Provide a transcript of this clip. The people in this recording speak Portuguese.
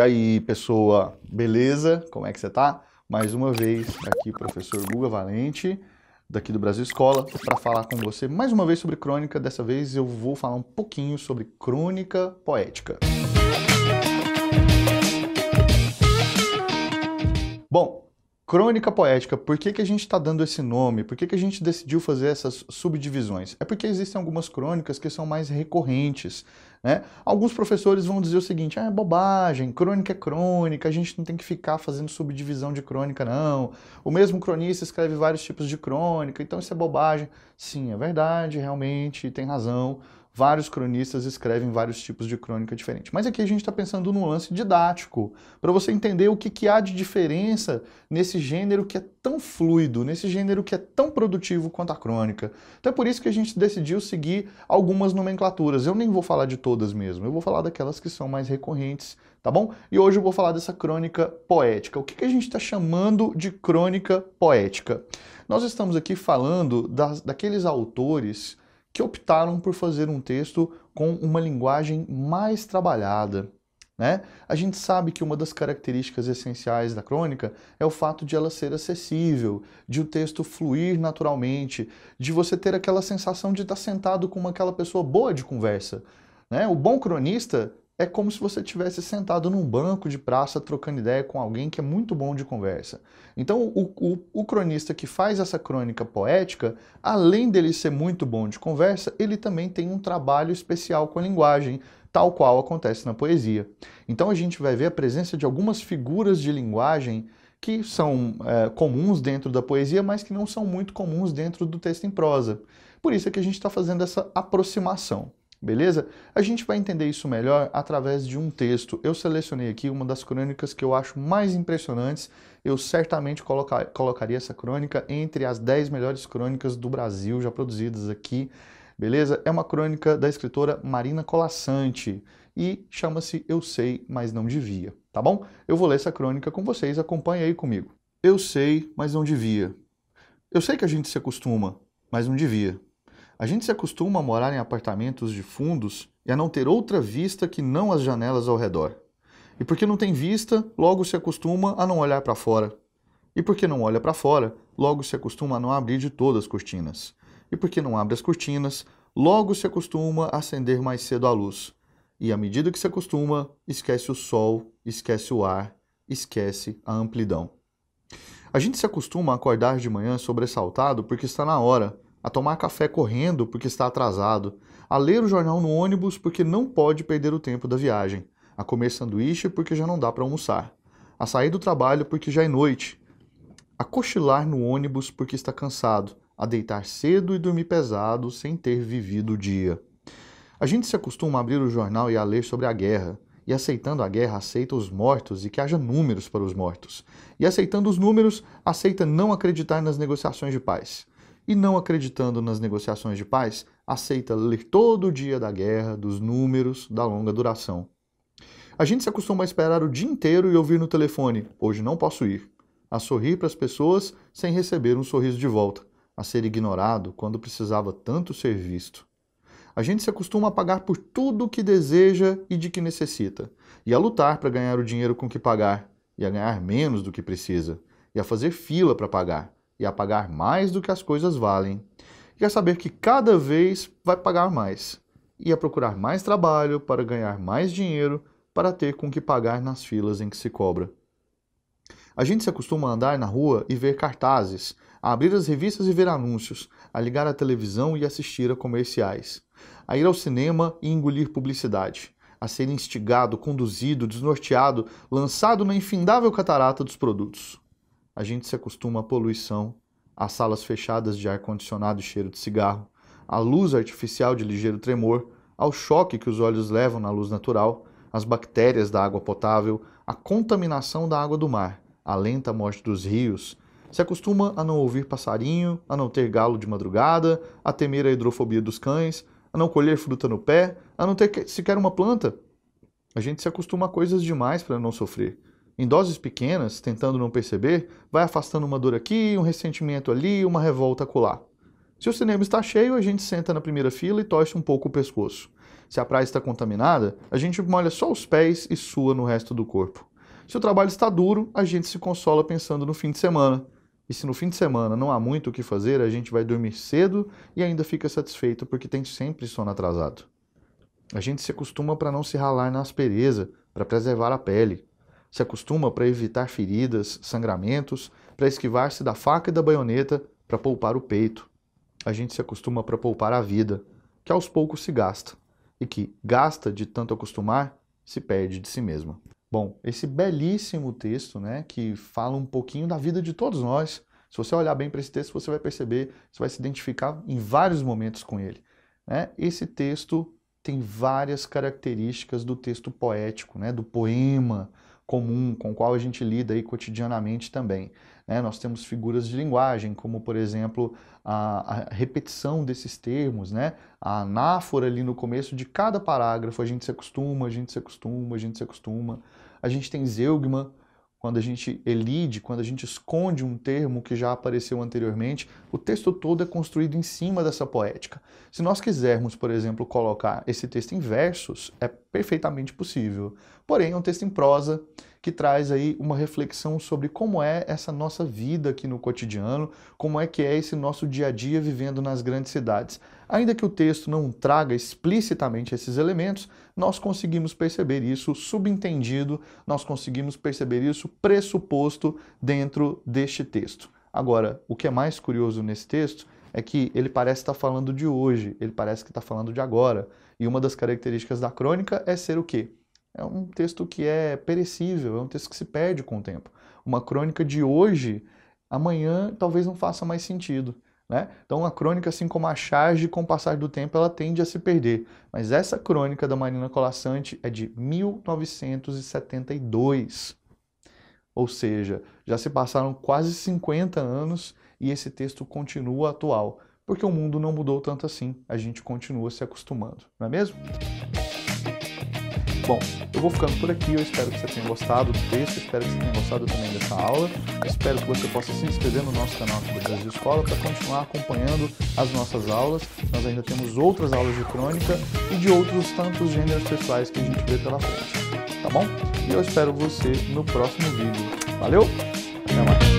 E aí, pessoa, beleza? Como é que você está? Mais uma vez, aqui professor Guga Valente, daqui do Brasil Escola, para falar com você mais uma vez sobre crônica. Dessa vez eu vou falar um pouquinho sobre crônica poética. Bom, crônica poética, por que, que a gente está dando esse nome? Por que, que a gente decidiu fazer essas subdivisões? É porque existem algumas crônicas que são mais recorrentes, né? Alguns professores vão dizer o seguinte: ah, é bobagem, crônica é crônica, a gente não tem que ficar fazendo subdivisão de crônica, não. O mesmo cronista escreve vários tipos de crônica, então isso é bobagem. Sim, é verdade, realmente, tem razão vários cronistas escrevem vários tipos de crônica diferente. Mas aqui a gente está pensando num lance didático, para você entender o que, que há de diferença nesse gênero que é tão fluido, nesse gênero que é tão produtivo quanto a crônica. Então é por isso que a gente decidiu seguir algumas nomenclaturas. Eu nem vou falar de todas mesmo, eu vou falar daquelas que são mais recorrentes, tá bom? E hoje eu vou falar dessa crônica poética. O que, que a gente está chamando de crônica poética? Nós estamos aqui falando das, daqueles autores que optaram por fazer um texto com uma linguagem mais trabalhada. Né? A gente sabe que uma das características essenciais da crônica é o fato de ela ser acessível, de o texto fluir naturalmente, de você ter aquela sensação de estar sentado com aquela pessoa boa de conversa. Né? O bom cronista é como se você tivesse sentado num banco de praça trocando ideia com alguém que é muito bom de conversa. Então, o, o, o, cronista que faz essa crônica poética, além dele ser muito bom de conversa, ele também tem um trabalho especial com a linguagem, tal qual acontece na poesia. Então, a gente vai ver a presença de algumas figuras de linguagem que são é, comuns dentro da poesia, mas que não são muito comuns dentro do texto em prosa. Por isso é que a gente está fazendo essa aproximação. Beleza? A gente vai entender isso melhor através de um texto. Eu selecionei aqui uma das crônicas que eu acho mais impressionantes. Eu certamente colocaria essa crônica entre as 10 melhores crônicas do Brasil já produzidas aqui. Beleza? É uma crônica da escritora Marina Colassante e chama-se Eu Sei, mas Não Devia. Tá bom? Eu vou ler essa crônica com vocês, acompanha aí comigo. Eu sei, mas não devia. Eu sei que a gente se acostuma, mas não devia. A gente se acostuma a morar em apartamentos de fundos e a não ter outra vista que não as janelas ao redor. E porque não tem vista, logo se acostuma a não olhar para fora. E porque não olha para fora, logo se acostuma a não abrir de todas as cortinas. E porque não abre as cortinas, logo se acostuma a acender mais cedo a luz. E à medida que se acostuma, esquece o sol, esquece o ar, esquece a amplidão. A gente se acostuma a acordar de manhã sobressaltado porque está na hora, a tomar café correndo porque está atrasado, a ler o jornal no ônibus porque não pode perder o tempo da viagem, a comer sanduíche porque já não dá para almoçar, a sair do trabalho porque já é noite, a cochilar no ônibus porque está cansado, a deitar cedo e dormir pesado sem ter vivido o dia. A gente se acostuma a abrir o jornal e a ler sobre a guerra, e aceitando a guerra, aceita os mortos e que haja números para os mortos. E aceitando os números, aceita não acreditar nas negociações de paz e, não acreditando nas negociações de paz, aceita ler todo o dia da guerra, dos números, da longa duração. A gente se acostuma a esperar o dia inteiro e ouvir no telefone: hoje não posso ir. A sorrir para as pessoas sem receber um sorriso de volta. A ser ignorado quando precisava tanto ser visto. A gente se acostuma a pagar por tudo o que deseja e de que necessita, e a lutar para ganhar o dinheiro com que pagar, e a ganhar menos do que precisa, e a fazer fila para pagar, e a pagar mais do que as coisas valem, e a saber que cada vez vai pagar mais, e a procurar mais trabalho para ganhar mais dinheiro para ter com que pagar nas filas em que se cobra. A gente se acostuma a andar na rua e ver cartazes, a abrir as revistas e ver anúncios, a ligar a televisão e assistir a comerciais, a ir ao cinema e engolir publicidade, a ser instigado, conduzido, desnorteado, lançado na infindável catarata dos produtos. A gente se acostuma à poluição, as salas fechadas de ar-condicionado e cheiro de cigarro, à luz artificial de ligeiro tremor, ao choque que os olhos levam na luz natural, às bactérias da água potável, à contaminação da água do mar, à lenta morte dos rios, se acostuma a não ouvir passarinho, a não ter galo de madrugada, a temer a hidrofobia dos cães, a não colher fruta no pé, a não ter sequer uma planta. A gente se acostuma a coisas demais para não sofrer em doses pequenas, tentando não perceber, vai afastando uma dor aqui, um ressentimento ali, uma revolta acolá. Se o cinema está cheio, a gente senta na primeira fila e torce um pouco o pescoço. Se a praia está contaminada, a gente molha só os pés e sua no resto do corpo. Se o trabalho está duro, a gente se consola pensando no fim de semana. E se no fim de semana não há muito o que fazer, a gente vai dormir cedo e ainda fica satisfeito porque tem sempre sono atrasado. A gente se acostuma para não se ralar na aspereza, para preservar a pele se acostuma para evitar feridas, sangramentos, para esquivar-se da faca e da baioneta, para poupar o peito. A gente se acostuma para poupar a vida, que aos poucos se gasta, e que, gasta de tanto acostumar, se perde de si mesma. Bom, esse belíssimo texto, né, que fala um pouquinho da vida de todos nós. Se você olhar bem para esse texto, você vai perceber, você vai se identificar em vários momentos com ele. Né? Esse texto tem várias características do texto poético, né, do poema, comum, com o qual a gente lida aí cotidianamente também. Né? Nós temos figuras de linguagem, como por exemplo a, a, repetição desses termos, né? a anáfora ali no começo de cada parágrafo, a gente se acostuma, a gente se acostuma, a gente se acostuma. A gente tem zeugma, quando a gente elide, quando a gente esconde um termo que já apareceu anteriormente, o texto todo é construído em cima dessa poética. Se nós quisermos, por exemplo, colocar esse texto em versos, é perfeitamente possível. Porém, é um texto em prosa que traz aí uma reflexão sobre como é essa nossa vida aqui no cotidiano, como é que é esse nosso dia a dia vivendo nas grandes cidades. Ainda que o texto não traga explicitamente esses elementos, nós conseguimos perceber isso subentendido, nós conseguimos perceber isso pressuposto dentro deste texto. Agora, o que é mais curioso nesse texto é que ele parece estar falando de hoje, ele parece que está falando de agora. E uma das características da crônica é ser o quê? É um texto que é perecível, é um texto que se perde com o tempo. Uma crônica de hoje, amanhã talvez não faça mais sentido. Né? Então, a crônica, assim como a charge, com o passar do tempo, ela tende a se perder. Mas essa crônica da Marina Colassante é de 1972. Ou seja, já se passaram quase 50 anos e esse texto continua atual, porque o mundo não mudou tanto assim, a gente continua se acostumando, não é mesmo? Bom, eu vou ficando por aqui, eu espero que você tenha gostado do texto, espero que você tenha gostado também dessa aula, espero que você possa se inscrever no nosso canal aqui do Brasil Escola para continuar acompanhando as nossas aulas. Nós ainda temos outras aulas de crônica e de outros tantos gêneros pessoais que a gente vê pela frente, tá bom? E eu espero você no próximo vídeo. Valeu, até mais!